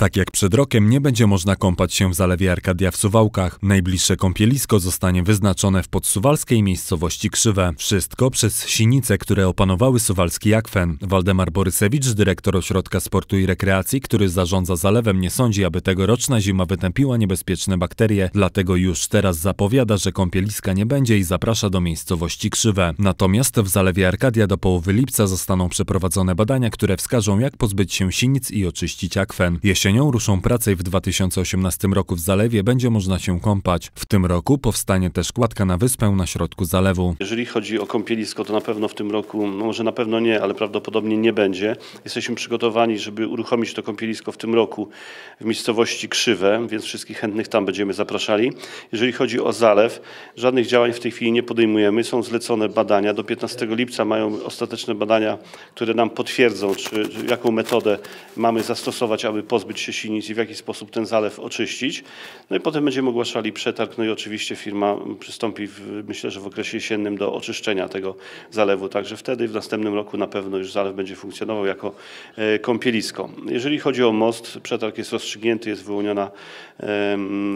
Tak jak przed rokiem nie będzie można kąpać się w zalewie Arkadia w Suwałkach. Najbliższe kąpielisko zostanie wyznaczone w podsuwalskiej miejscowości Krzywe. Wszystko przez sinice, które opanowały suwalski akwen. Waldemar Borysewicz, dyrektor Ośrodka Sportu i Rekreacji, który zarządza zalewem, nie sądzi, aby tegoroczna zima wytępiła niebezpieczne bakterie. Dlatego już teraz zapowiada, że kąpieliska nie będzie i zaprasza do miejscowości Krzywe. Natomiast w zalewie Arkadia do połowy lipca zostaną przeprowadzone badania, które wskażą, jak pozbyć się sinic i oczyścić akwen. Jesień nią ruszą prace i w 2018 roku w zalewie będzie można się kąpać. W tym roku powstanie też kładka na wyspę na środku zalewu. Jeżeli chodzi o kąpielisko, to na pewno w tym roku, no może na pewno nie, ale prawdopodobnie nie będzie. Jesteśmy przygotowani, żeby uruchomić to kąpielisko w tym roku w miejscowości Krzywe, więc wszystkich chętnych tam będziemy zapraszali. Jeżeli chodzi o zalew, żadnych działań w tej chwili nie podejmujemy. Są zlecone badania. Do 15 lipca mają ostateczne badania, które nam potwierdzą, czy, czy jaką metodę mamy zastosować, aby pozbyć się i w jaki sposób ten zalew oczyścić. No i potem będziemy ogłaszali przetarg, no i oczywiście firma przystąpi, w, myślę, że w okresie jesiennym do oczyszczenia tego zalewu, także wtedy w następnym roku na pewno już zalew będzie funkcjonował jako e, kąpielisko. Jeżeli chodzi o most, przetarg jest rozstrzygnięty, jest wyłoniona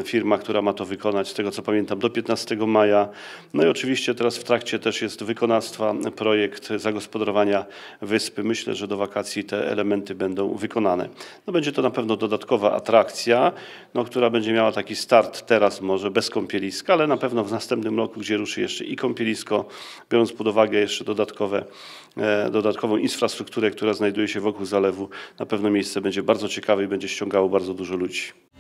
firma, która ma to wykonać, z tego co pamiętam, do 15 maja. No i oczywiście teraz w trakcie też jest wykonawstwa projekt zagospodarowania wyspy. Myślę, że do wakacji te elementy będą wykonane. No będzie to na pewno pewno dodatkowa atrakcja, no, która będzie miała taki start teraz może bez kąpieliska, ale na pewno w następnym roku, gdzie ruszy jeszcze i kąpielisko, biorąc pod uwagę jeszcze dodatkowe, e, dodatkową infrastrukturę, która znajduje się wokół zalewu, na pewno miejsce będzie bardzo ciekawe i będzie ściągało bardzo dużo ludzi.